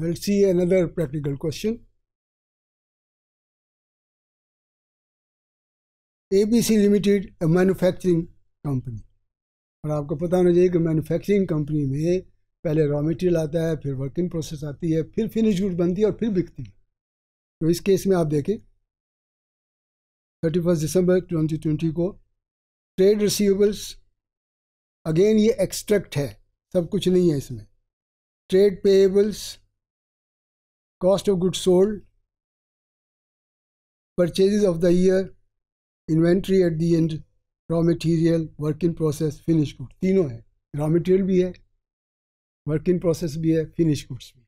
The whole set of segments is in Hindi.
We'll see another practical question. ABC limited manufacturing company और आपको पता होना चाहिए कि मैन्युफैक्चरिंग कंपनी में पहले रॉ मटेरियल आता है फिर वर्किंग प्रोसेस आती है फिर फिनिश गुड बनती है और फिर बिकती है तो इस केस में आप देखें thirty first December twenty twenty को ट्रेड रिसीवेबल्स अगेन ये एक्सट्रैक्ट है सब कुछ नहीं है इसमें trade payables cost of goods sold purchases of the year inventory at the end raw material work in process finish good तीनों हैं रॉ मटेरियल भी है वर्क इन प्रोसेस भी है फिनिश गुड्स भी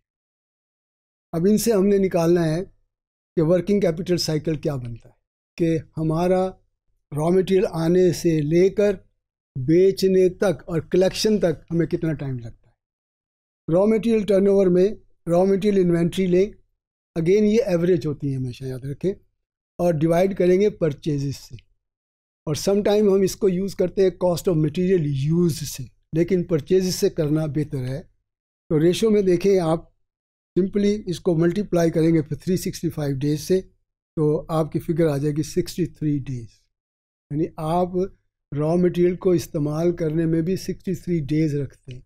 अब इनसे हमने निकालना है कि वर्किंग कैपिटल साइकिल क्या बनता है कि हमारा रॉ मटेरियल आने से लेकर बेचने तक और कलेक्शन तक हमें कितना टाइम लगता है रॉ टर्न ओवर में रॉ मटेरियल इन्वेंट्री लें अगेन ये एवरेज होती है हमेशा याद रखें और डिवाइड करेंगे परचेजेस से और समटाइम हम इसको यूज़ करते हैं कॉस्ट ऑफ मटेरियल यूज़ से लेकिन परचेज से करना बेहतर है तो रेशो में देखें आप सिंपली इसको मल्टीप्लाई करेंगे फिर फाइव डेज से तो आपकी फिगर आ जाएगी 63 डेज यानी आप रॉ मटेरियल को इस्तेमाल करने में भी 63 डेज रखते हैं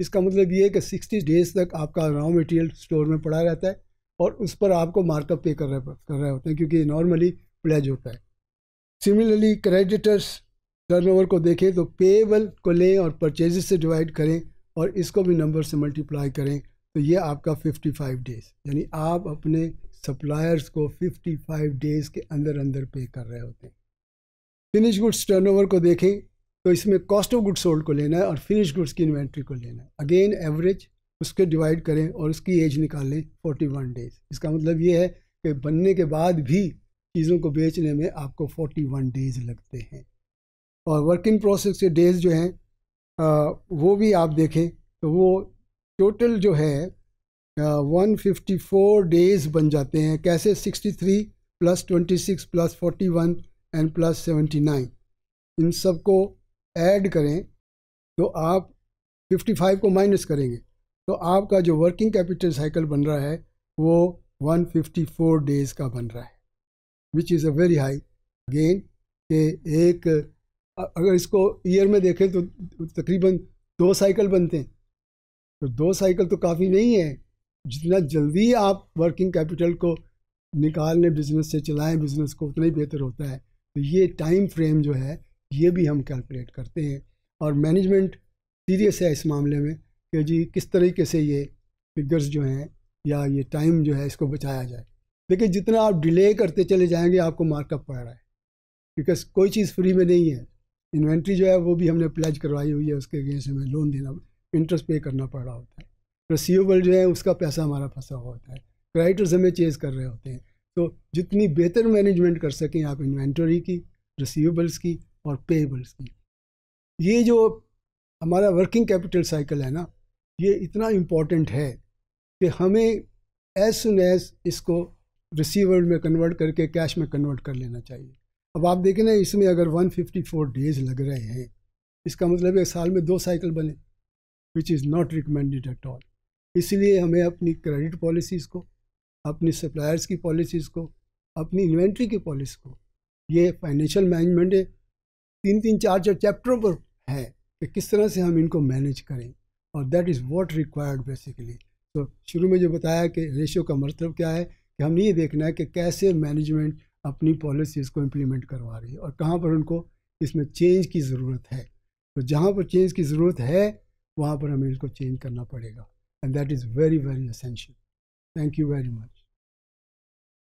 इसका मतलब ये है कि सिक्सटी डेज तक आपका रॉ मटेरियल स्टोर में पड़ा रहता है और उस पर आपको मार्कअप पे कर रहे कर रहे होते हैं क्योंकि नॉर्मली प्लेज होता है सिमिलरली क्रेडिटर्स टर्नओवर को देखें तो पेबल को लें और परचेज से डिवाइड करें और इसको भी नंबर से मल्टीप्लाई करें तो ये आपका 55 डेज यानी आप अपने सप्लायर्स को 55 डेज के अंदर अंदर पे कर रहे होते हैं फिनिश गुड्स टर्नओवर को देखें तो इसमें कॉस्ट ऑफ गुड्स सोल्ड को लेना है और फिनिश गुड्स की इन्वेंट्री को लेना है अगेन एवरेज उसके डिवाइड करें और उसकी एज निकाल लें फोर्टी वन डेज इसका मतलब ये है कि बनने के बाद भी चीज़ों को बेचने में आपको फोर्टी वन डेज लगते हैं और वर्क इन प्रोसेस के डेज जो हैं वो भी आप देखें तो वो टोटल जो है वन फिफ्टी फोर डेज बन जाते हैं कैसे sixty three plus twenty six plus forty one and plus seventy nine इन सबको ऐड करें तो आप 55 को माइनस करेंगे तो आपका जो वर्किंग कैपिटल साइकिल बन रहा है वो 154 डेज़ का बन रहा है which is a very high gain के एक अगर इसको ईयर में देखें तो तकरीबन दो साइकिल बनते हैं तो दो साइकिल तो काफ़ी नहीं है जितना जल्दी आप वर्किंग कैपिटल को निकाल लें बिज़नेस से चलाएं बिज़नेस को उतना ही बेहतर होता है तो ये टाइम फ्रेम जो है ये भी हम कैलकुलेट करते हैं और मैनेजमेंट सीरियस है इस मामले में कि जी किस तरीके से ये फिगर्स जो हैं या ये टाइम जो है इसको बचाया जाए देखिए जितना आप डिले करते चले जाएंगे आपको मार्कअप पड़ रहा है बिकॉज कोई चीज़ फ्री में नहीं है इन्वेंट्री जो है वो भी हमने प्लेज करवाई हुई है उसके अगेंस्ट हमें लोन देना इंटरेस्ट पे करना पड़ रहा होता है रिसीवेबल जो है उसका पैसा हमारा फंसा हुआ होता है क्राइटर्स हमें चेज कर रहे होते हैं तो जितनी बेहतर मैनेजमेंट कर सकें आप इन्वेंटरी की रिसीवेबल्स की और पेबल्स की ये जो हमारा वर्किंग कैपिटल साइकिल है ना ये इतना इम्पॉर्टेंट है कि हमें एज सुन एज इसको रिसीवर में कन्वर्ट करके कैश में कन्वर्ट कर लेना चाहिए अब आप देखें ना इसमें अगर 154 डेज लग रहे हैं इसका मतलब है साल में दो साइकिल बने which is not recommended at all इसलिए हमें अपनी क्रेडिट पॉलिसीज़ को अपनी सप्लायर्स की पॉलिसीज़ को अपनी इन्वेंट्री की पॉलिसी को ये फाइनेंशियल मैनेजमेंट है तीन तीन चार चार चैप्टरों पर है कि किस तरह से हम इनको मैनेज करें और that is what required basically तो शुरू में जो बताया कि रेशो का मतलब क्या है कि हमने ये देखना है कि कैसे मैनेजमेंट अपनी पॉलिसीज़ को इम्प्लीमेंट करवा रही है और कहाँ पर उनको इसमें चेंज की ज़रूरत है तो जहाँ पर चेंज की ज़रूरत है वहाँ पर हमें इसको चेंज करना पड़ेगा and that is very very essential thank you very much